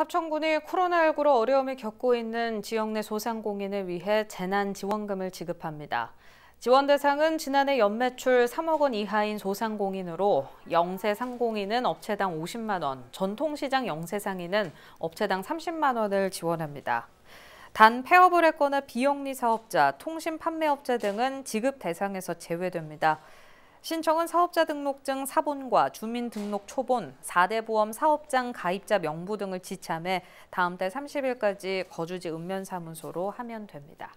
합천군이 코로나19로 어려움을 겪고 있는 지역 내 소상공인을 위해 재난지원금을 지급합니다. 지원 대상은 지난해 연매출 3억 원 이하인 소상공인으로 영세상공인은 업체당 50만 원, 전통시장 영세상인은 업체당 30만 원을 지원합니다. 단 폐업을 했거나 비영리 사업자, 통신 판매업체 등은 지급 대상에서 제외됩니다. 신청은 사업자 등록증 사본과 주민등록초본, 4대 보험 사업장 가입자 명부 등을 지참해 다음 달 30일까지 거주지 읍면사무소로 하면 됩니다.